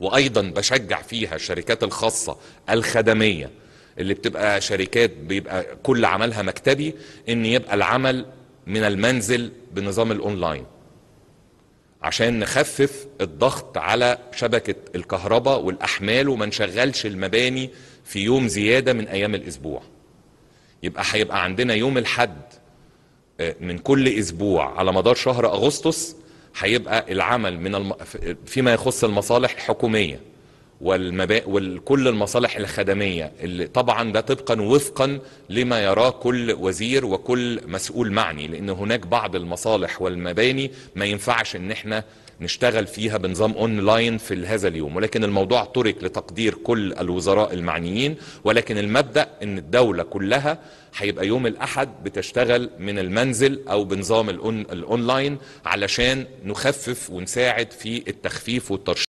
وايضا بشجع فيها الشركات الخاصه الخدميه اللي بتبقى شركات بيبقى كل عملها مكتبي ان يبقى العمل من المنزل بنظام الاونلاين عشان نخفف الضغط على شبكة الكهرباء والأحمال وما نشغلش المباني في يوم زيادة من أيام الأسبوع يبقى هيبقى عندنا يوم الحد آه، من كل أسبوع على مدار شهر أغسطس هيبقى العمل من الم... فيما يخص المصالح الحكوميه والمبا... وكل المصالح الخدمية اللي طبعا ده طبقا وفقا لما يراه كل وزير وكل مسؤول معني لأن هناك بعض المصالح والمباني ما ينفعش ان احنا نشتغل فيها بنظام اونلاين في هذا اليوم ولكن الموضوع ترك لتقدير كل الوزراء المعنيين ولكن المبدا ان الدوله كلها هيبقى يوم الاحد بتشتغل من المنزل او بنظام الاونلاين علشان نخفف ونساعد في التخفيف والترشيح